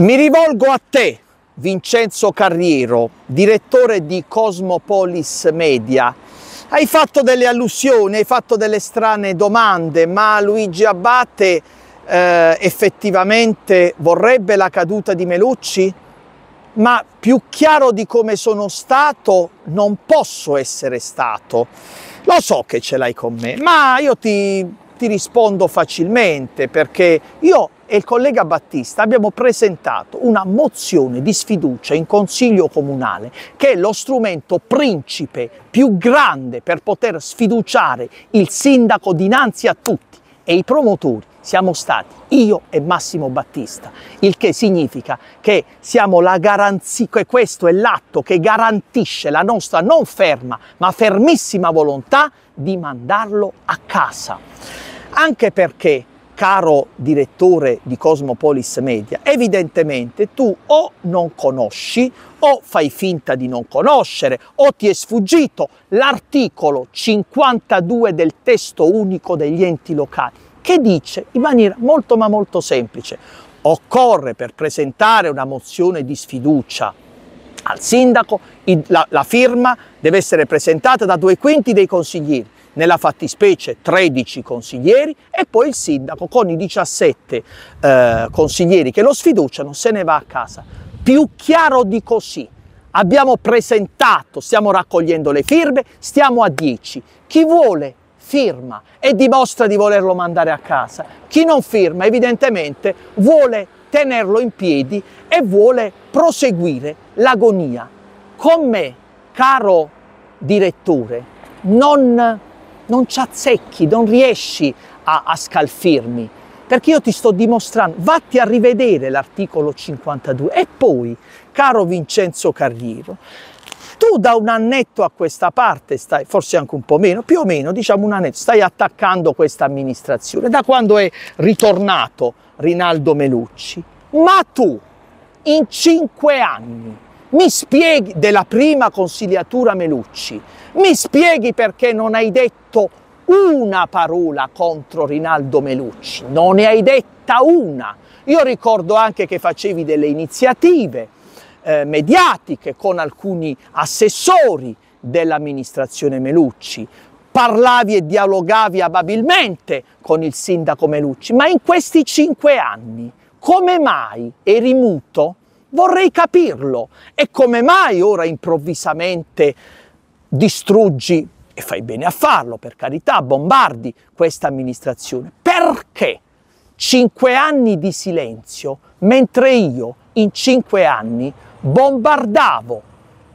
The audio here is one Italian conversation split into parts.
Mi rivolgo a te, Vincenzo Carriero, direttore di Cosmopolis Media. Hai fatto delle allusioni, hai fatto delle strane domande, ma Luigi Abbate eh, effettivamente vorrebbe la caduta di Melucci? Ma più chiaro di come sono stato non posso essere stato. Lo so che ce l'hai con me, ma io ti, ti rispondo facilmente perché io e il collega Battista abbiamo presentato una mozione di sfiducia in Consiglio Comunale, che è lo strumento principe più grande per poter sfiduciare il sindaco dinanzi a tutti e i promotori siamo stati io e Massimo Battista, il che significa che siamo la garanzia, che questo è l'atto che garantisce la nostra non ferma ma fermissima volontà di mandarlo a casa. Anche perché caro direttore di Cosmopolis Media, evidentemente tu o non conosci o fai finta di non conoscere o ti è sfuggito l'articolo 52 del testo unico degli enti locali che dice in maniera molto ma molto semplice occorre per presentare una mozione di sfiducia al sindaco la, la firma deve essere presentata da due quinti dei consiglieri nella fattispecie 13 consiglieri e poi il sindaco con i 17 eh, consiglieri che lo sfiduciano se ne va a casa. Più chiaro di così. Abbiamo presentato, stiamo raccogliendo le firme, stiamo a 10. Chi vuole firma e dimostra di volerlo mandare a casa. Chi non firma evidentemente vuole tenerlo in piedi e vuole proseguire l'agonia. Con me, caro direttore, non non ci azzecchi, non riesci a, a scalfirmi, perché io ti sto dimostrando, vatti a rivedere l'articolo 52 e poi, caro Vincenzo Carriero, tu da un annetto a questa parte stai, forse anche un po' meno, più o meno, diciamo un annetto, stai attaccando questa amministrazione, da quando è ritornato Rinaldo Melucci, ma tu in cinque anni mi spieghi della prima consigliatura Melucci, mi spieghi perché non hai detto una parola contro Rinaldo Melucci, non ne hai detta una. Io ricordo anche che facevi delle iniziative eh, mediatiche con alcuni assessori dell'amministrazione Melucci, parlavi e dialogavi ababilmente con il sindaco Melucci, ma in questi cinque anni come mai eri muto? Vorrei capirlo. E come mai ora improvvisamente distruggi, e fai bene a farlo, per carità, bombardi questa amministrazione? Perché cinque anni di silenzio, mentre io in cinque anni bombardavo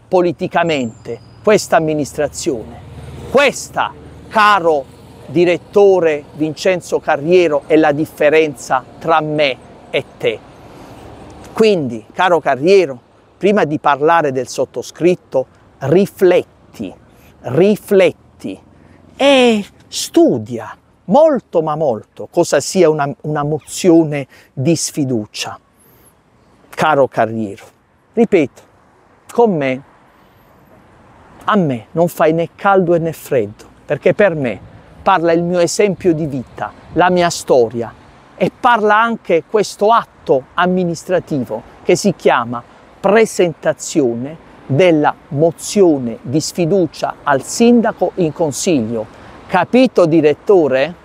politicamente questa amministrazione, questa, caro direttore Vincenzo Carriero, è la differenza tra me e te. Quindi, caro Carriero, prima di parlare del sottoscritto, rifletti, rifletti e studia molto ma molto cosa sia una, una mozione di sfiducia. Caro Carriero, ripeto, con me, a me non fai né caldo né freddo, perché per me parla il mio esempio di vita, la mia storia e parla anche questo atto atto amministrativo che si chiama presentazione della mozione di sfiducia al sindaco in consiglio. Capito direttore?